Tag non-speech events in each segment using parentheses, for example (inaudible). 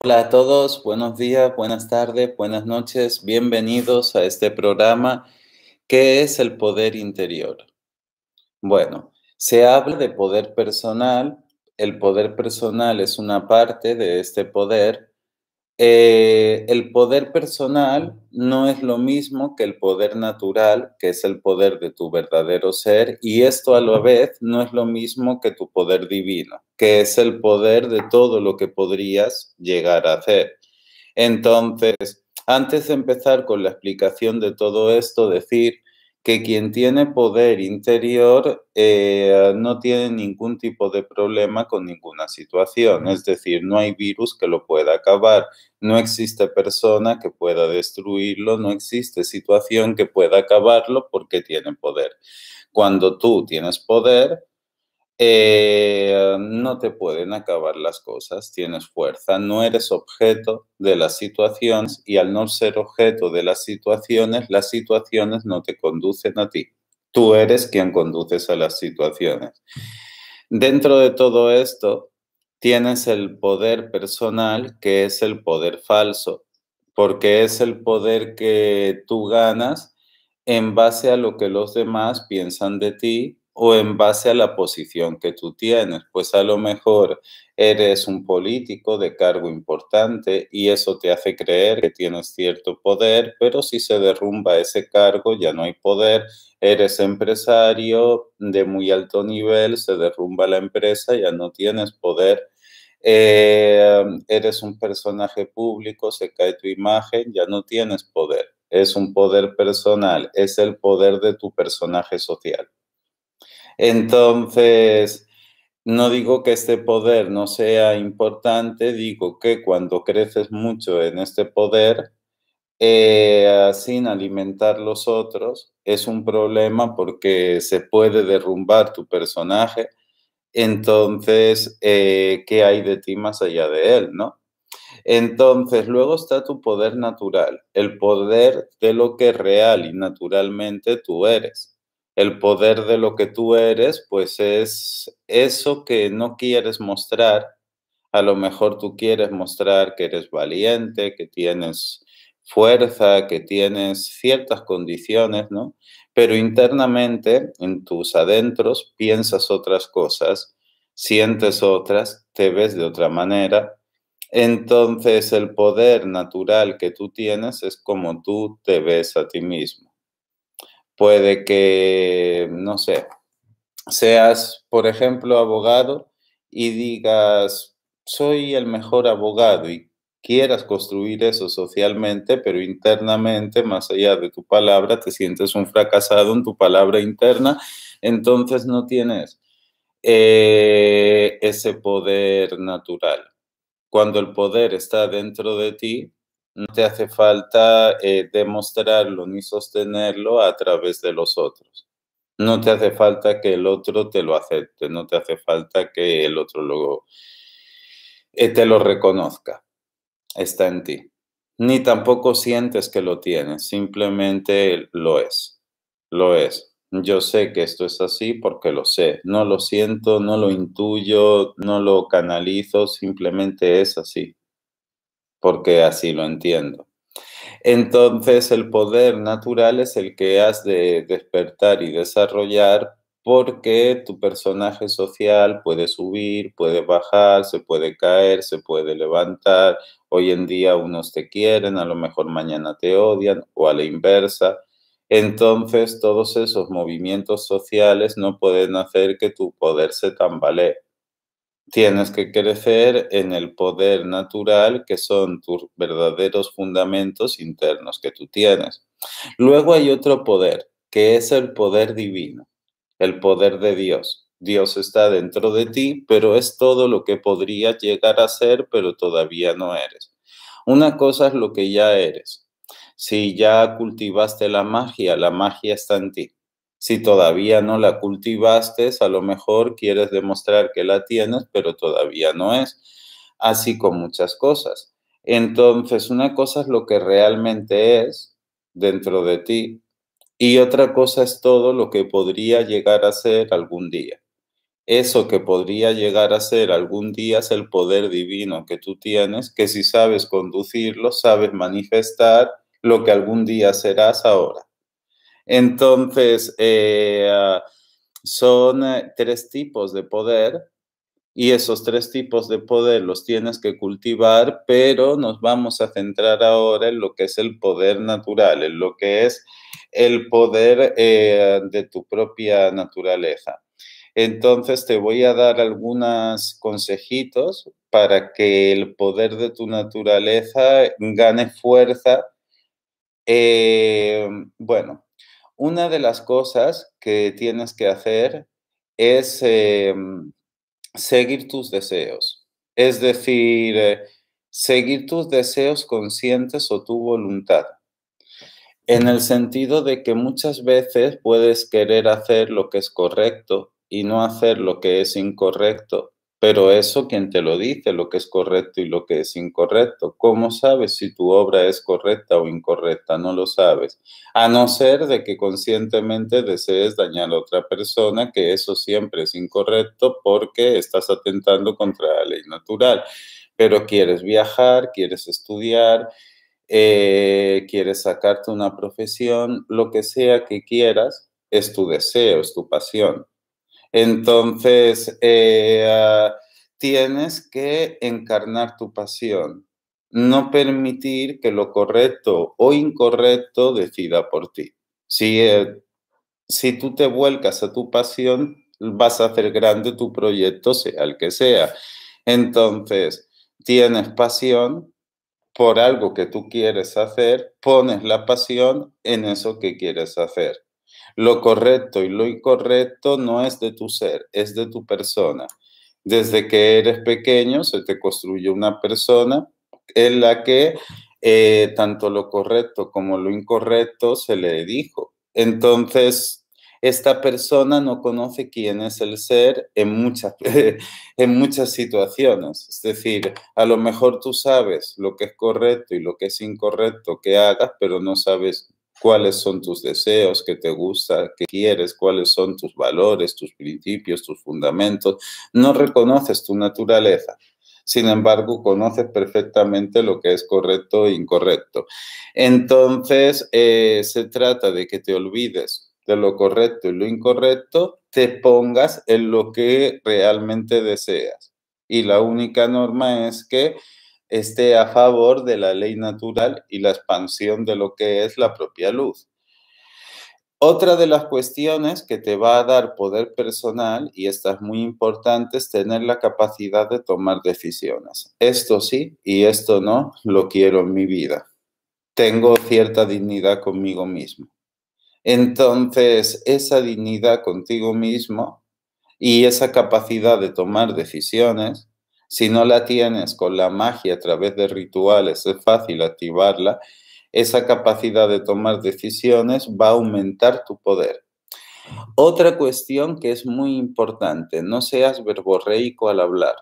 Hola a todos, buenos días, buenas tardes, buenas noches, bienvenidos a este programa ¿Qué es el poder interior. Bueno, se habla de poder personal, el poder personal es una parte de este poder eh, el poder personal no es lo mismo que el poder natural, que es el poder de tu verdadero ser, y esto a la vez no es lo mismo que tu poder divino, que es el poder de todo lo que podrías llegar a hacer. Entonces, antes de empezar con la explicación de todo esto, decir que quien tiene poder interior eh, no tiene ningún tipo de problema con ninguna situación. Es decir, no hay virus que lo pueda acabar, no existe persona que pueda destruirlo, no existe situación que pueda acabarlo porque tiene poder. Cuando tú tienes poder, eh, no te pueden acabar las cosas, tienes fuerza, no eres objeto de las situaciones y al no ser objeto de las situaciones, las situaciones no te conducen a ti. Tú eres quien conduces a las situaciones. Dentro de todo esto, tienes el poder personal, que es el poder falso, porque es el poder que tú ganas en base a lo que los demás piensan de ti o en base a la posición que tú tienes. Pues a lo mejor eres un político de cargo importante y eso te hace creer que tienes cierto poder, pero si se derrumba ese cargo ya no hay poder. Eres empresario de muy alto nivel, se derrumba la empresa, ya no tienes poder. Eh, eres un personaje público, se cae tu imagen, ya no tienes poder. Es un poder personal, es el poder de tu personaje social. Entonces, no digo que este poder no sea importante, digo que cuando creces mucho en este poder, eh, sin alimentar los otros, es un problema porque se puede derrumbar tu personaje. Entonces, eh, ¿qué hay de ti más allá de él, no? Entonces, luego está tu poder natural, el poder de lo que real y naturalmente tú eres el poder de lo que tú eres, pues es eso que no quieres mostrar. A lo mejor tú quieres mostrar que eres valiente, que tienes fuerza, que tienes ciertas condiciones, ¿no? Pero internamente, en tus adentros, piensas otras cosas, sientes otras, te ves de otra manera. Entonces el poder natural que tú tienes es como tú te ves a ti mismo. Puede que, no sé, seas, por ejemplo, abogado y digas, soy el mejor abogado y quieras construir eso socialmente, pero internamente, más allá de tu palabra, te sientes un fracasado en tu palabra interna, entonces no tienes eh, ese poder natural. Cuando el poder está dentro de ti, no te hace falta eh, demostrarlo ni sostenerlo a través de los otros. No te hace falta que el otro te lo acepte, no te hace falta que el otro eh, te lo reconozca. Está en ti. Ni tampoco sientes que lo tienes, simplemente lo es. Lo es. Yo sé que esto es así porque lo sé. No lo siento, no lo intuyo, no lo canalizo, simplemente es así porque así lo entiendo. Entonces el poder natural es el que has de despertar y desarrollar porque tu personaje social puede subir, puede bajar, se puede caer, se puede levantar. Hoy en día unos te quieren, a lo mejor mañana te odian o a la inversa. Entonces todos esos movimientos sociales no pueden hacer que tu poder se tambalee. Tienes que crecer en el poder natural que son tus verdaderos fundamentos internos que tú tienes. Luego hay otro poder, que es el poder divino, el poder de Dios. Dios está dentro de ti, pero es todo lo que podrías llegar a ser, pero todavía no eres. Una cosa es lo que ya eres. Si ya cultivaste la magia, la magia está en ti. Si todavía no la cultivaste, a lo mejor quieres demostrar que la tienes, pero todavía no es. Así con muchas cosas. Entonces, una cosa es lo que realmente es dentro de ti y otra cosa es todo lo que podría llegar a ser algún día. Eso que podría llegar a ser algún día es el poder divino que tú tienes, que si sabes conducirlo, sabes manifestar lo que algún día serás ahora. Entonces, eh, ah, son eh, tres tipos de poder y esos tres tipos de poder los tienes que cultivar, pero nos vamos a centrar ahora en lo que es el poder natural, en lo que es el poder eh, de tu propia naturaleza. Entonces te voy a dar algunos consejitos para que el poder de tu naturaleza gane fuerza. bueno, una de las cosas que tienes que hacer es em, seguir tus deseos. Es decir, eh, seguir tus deseos conscientes o tu voluntad. En el sentido de que muchas veces puedes querer hacer lo que es correcto y no hacer lo que es incorrecto pero eso quien te lo dice, lo que es correcto y lo que es incorrecto. ¿Cómo sabes si tu obra es correcta o incorrecta? No lo sabes. A no ser de que conscientemente desees dañar a otra persona, que eso siempre es incorrecto porque estás atentando contra la ley natural. Pero quieres viajar, quieres estudiar, eh, quieres sacarte una profesión, lo que sea que quieras, es tu deseo, es tu pasión entonces, eh, ah, tienes que encarnar tu pasión, no permitir que lo correcto o incorrecto decida por ti. Si, eh, si tú te vuelcas a tu pasión, vas a hacer grande tu proyecto, sea el que sea. Entonces, tienes pasión por algo que tú quieres hacer, pones la pasión en eso que quieres hacer. Lo correcto y lo incorrecto no es de tu ser, es de tu persona. Desde que eres pequeño se te construye una persona en la que eh, tanto lo correcto como lo incorrecto se le dijo. Entonces, esta persona no conoce quién es el ser en muchas, (laughs) en muchas situaciones. Es decir, a lo mejor tú sabes lo que es correcto y lo que es incorrecto que hagas, pero no sabes cuáles son tus deseos, qué te gusta, qué quieres, cuáles son tus valores, tus principios, tus fundamentos. No reconoces tu naturaleza. Sin embargo, conoces perfectamente lo que es correcto e incorrecto. Entonces, eh, se trata de que te olvides de lo correcto y lo incorrecto, te pongas en lo que realmente deseas. Y la única norma es que esté a favor de la ley natural y la expansión de lo que es la propia luz. Otra de las cuestiones que te va a dar poder personal, y esta es muy importante, es tener la capacidad de tomar decisiones. Esto sí y esto no lo quiero en mi vida. Tengo cierta dignidad conmigo mismo. Entonces, esa dignidad contigo mismo y esa capacidad de tomar decisiones si no la tienes con la magia a través de rituales, es fácil activarla, esa capacidad de tomar decisiones va a aumentar tu poder. Otra cuestión que es muy importante, no seas verborreico al hablar.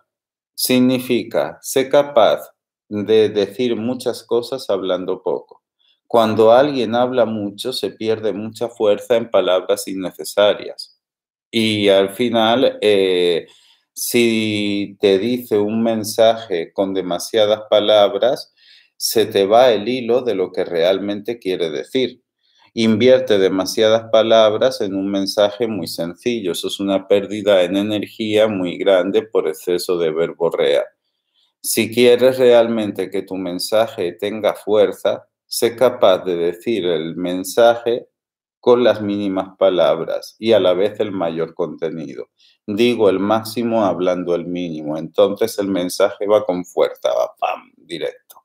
Significa, sé capaz de decir muchas cosas hablando poco. Cuando alguien habla mucho, se pierde mucha fuerza en palabras innecesarias. Y al final, eh, si te dice un mensaje con demasiadas palabras, se te va el hilo de lo que realmente quiere decir. Invierte demasiadas palabras en un mensaje muy sencillo. Eso es una pérdida en energía muy grande por exceso de verborrea. Si quieres realmente que tu mensaje tenga fuerza, sé capaz de decir el mensaje con las mínimas palabras y a la vez el mayor contenido. Digo el máximo hablando el mínimo, entonces el mensaje va con fuerza, va pam, directo.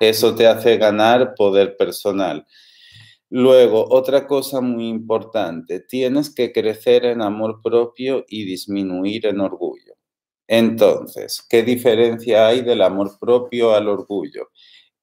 Eso te hace ganar poder personal. Luego, otra cosa muy importante, tienes que crecer en amor propio y disminuir en orgullo. Entonces, ¿qué diferencia hay del amor propio al orgullo?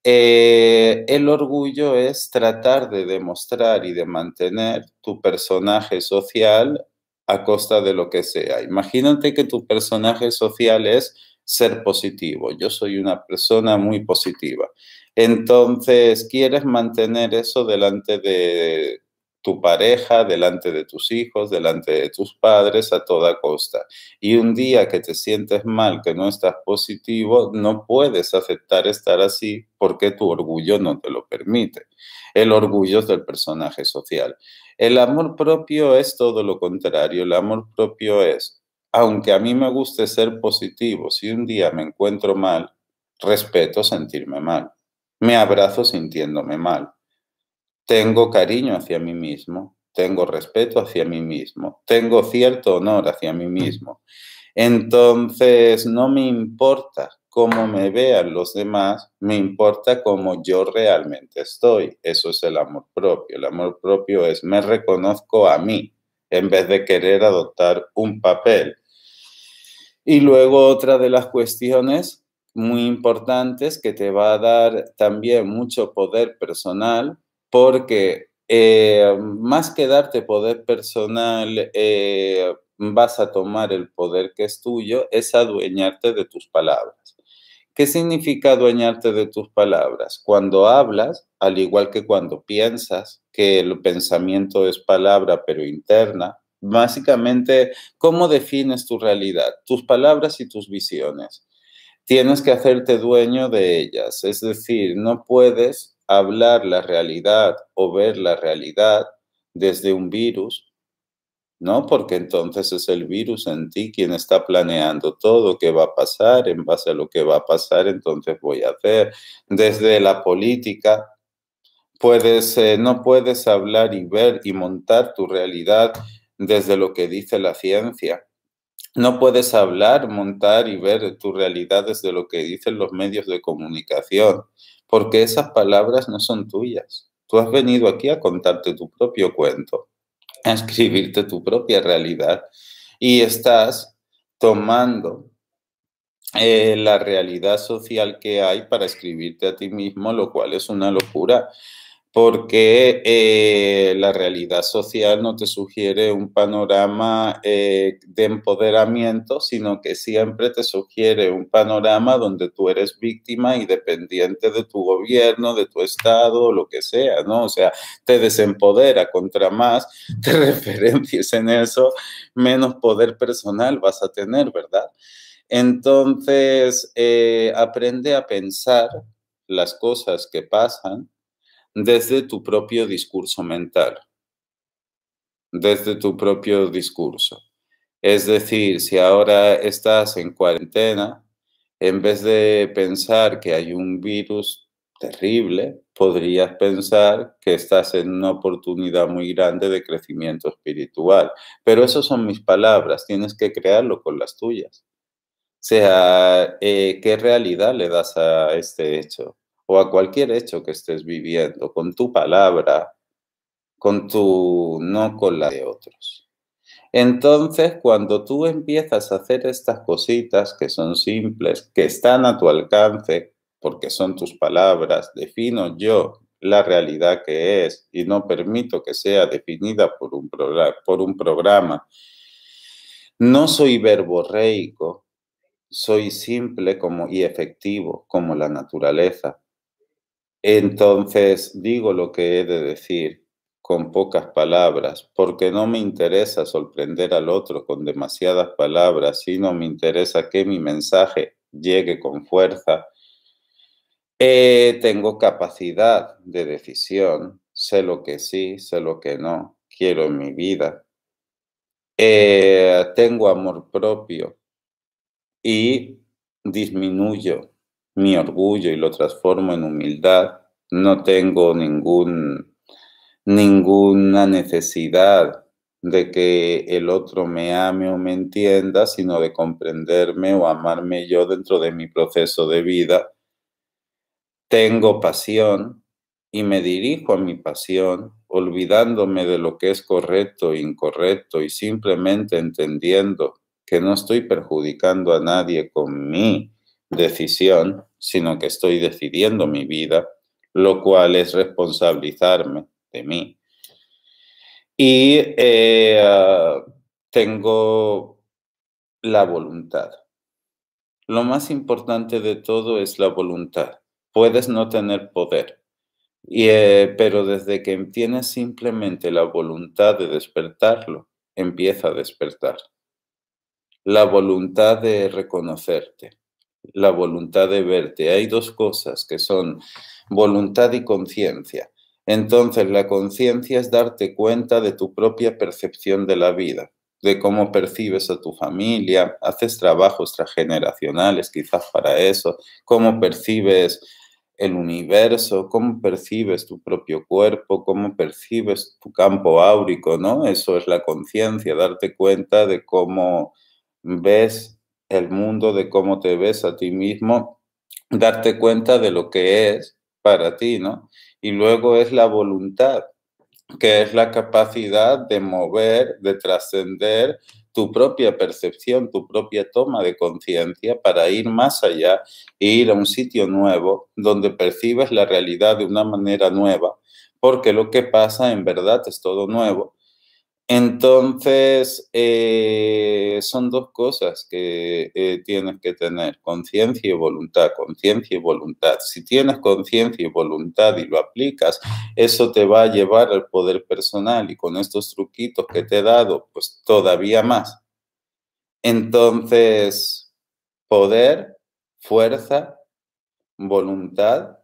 el orgullo es tratar de demostrar y de mantener tu personaje social a costa de lo que sea. Imagínate que tu personaje social es ser positivo. Yo soy una persona muy positiva. Entonces, quieres mantener eso delante de tu pareja, delante de tus hijos, delante de tus padres, a toda costa. Y un día que te sientes mal, que no estás positivo, no puedes aceptar estar así porque tu orgullo no te lo permite. El orgullo es del personaje social. El amor propio es todo lo contrario. El amor propio es, aunque a mí me guste ser positivo, si un día me encuentro mal, respeto sentirme mal. Me abrazo sintiéndome mal tengo cariño hacia mí mismo, tengo respeto hacia mí mismo, tengo cierto honor hacia mí mismo. Entonces, no me importa cómo me vean los demás, me importa cómo yo realmente estoy. Eso es el amor propio. El amor propio es me reconozco a mí en vez de querer adoptar un papel. Y luego otra de las cuestiones muy importantes que te va a dar también mucho poder personal porque eh, más que darte poder personal, eh, vas a tomar el poder que es tuyo, es adueñarte de tus palabras. ¿Qué significa adueñarte de tus palabras? Cuando hablas, al igual que cuando piensas, que el pensamiento es palabra pero interna, básicamente, ¿cómo defines tu realidad? Tus palabras y tus visiones. Tienes que hacerte dueño de ellas, es decir, no puedes hablar la realidad o ver la realidad desde un virus, ¿no? Porque entonces es el virus en ti quien está planeando todo, que va a pasar, en base a lo que va a pasar, entonces voy a hacer. Desde la política, eh, no puedes hablar y ver y montar tu realidad desde lo que dice la ciencia. No puedes hablar, montar y ver tu realidad desde lo que dicen los medios de comunicación porque esas palabras no son tuyas. Tú has venido aquí a contarte tu propio cuento, a escribirte tu propia realidad y estás tomando eh, la realidad social que hay para escribirte a ti mismo, lo cual es una locura porque eh, la realidad social no te sugiere un panorama eh, de empoderamiento, sino que siempre te sugiere un panorama donde tú eres víctima y dependiente de tu gobierno, de tu estado, lo que sea, ¿no? O sea, te desempodera, contra más (laughs) te referencias en eso, menos poder personal vas a tener, ¿verdad? Entonces, eh, aprende a pensar las cosas que pasan desde tu propio discurso mental, desde tu propio discurso. Es decir, si ahora estás en cuarentena, en vez de pensar que hay un virus terrible, podrías pensar que estás en una oportunidad muy grande de crecimiento espiritual. Pero esas son mis palabras, tienes que crearlo con las tuyas. sea, eh, ¿qué realidad le das a este hecho? o a cualquier hecho que estés viviendo, con tu palabra, con tu no con la de otros. Entonces, cuando tú empiezas a hacer estas cositas que son simples, que están a tu alcance, porque son tus palabras, defino yo la realidad que es y no permito que sea definida por un, por un programa. No soy verborreico, soy simple como, y efectivo como la naturaleza. Entonces digo lo que he de decir con pocas palabras, porque no me interesa sorprender al otro con demasiadas palabras, sino me interesa que mi mensaje llegue con fuerza. Eh, tengo capacidad de decisión, sé lo que sí, sé lo que no quiero en mi vida. Eh, tengo amor propio y disminuyo mi orgullo y lo transformo en humildad. No tengo ningún, ninguna necesidad de que el otro me ame o me entienda, sino de comprenderme o amarme yo dentro de mi proceso de vida. Tengo pasión y me dirijo a mi pasión, olvidándome de lo que es correcto e incorrecto y simplemente entendiendo que no estoy perjudicando a nadie con mí decisión, sino que estoy decidiendo mi vida, lo cual es responsabilizarme de mí. Y eh, tengo la voluntad. Lo más importante de todo es la voluntad. Puedes no tener poder, eh, pero desde que tienes simplemente la voluntad de despertarlo, empieza a despertar. La voluntad de reconocerte, la voluntad de verte. Hay dos cosas que son voluntad y conciencia. Entonces la conciencia es darte cuenta de tu propia percepción de la vida, de cómo percibes a tu familia, haces trabajos transgeneracionales quizás para eso, cómo percibes el universo, cómo percibes tu propio cuerpo, cómo percibes tu campo áurico, ¿no? Eso es la conciencia, darte cuenta de cómo ves el mundo, de cómo te ves a ti mismo, darte cuenta de lo que es para ti, ¿no? Y luego es la voluntad, que es la capacidad de mover, de trascender tu propia percepción, tu propia toma de conciencia para ir más allá e ir a un sitio nuevo donde percibes la realidad de una manera nueva, porque lo que pasa en verdad es todo nuevo entonces, eh, son dos cosas que eh, tienes que tener, conciencia y voluntad, conciencia y voluntad. Si tienes conciencia y voluntad y lo aplicas, eso te va a llevar al poder personal y con estos truquitos que te he dado, pues todavía más. Entonces, poder, fuerza, voluntad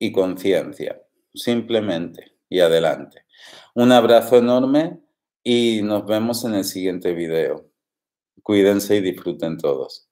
y conciencia, simplemente y adelante. Un abrazo enorme y nos vemos en el siguiente video. Cuídense y disfruten todos.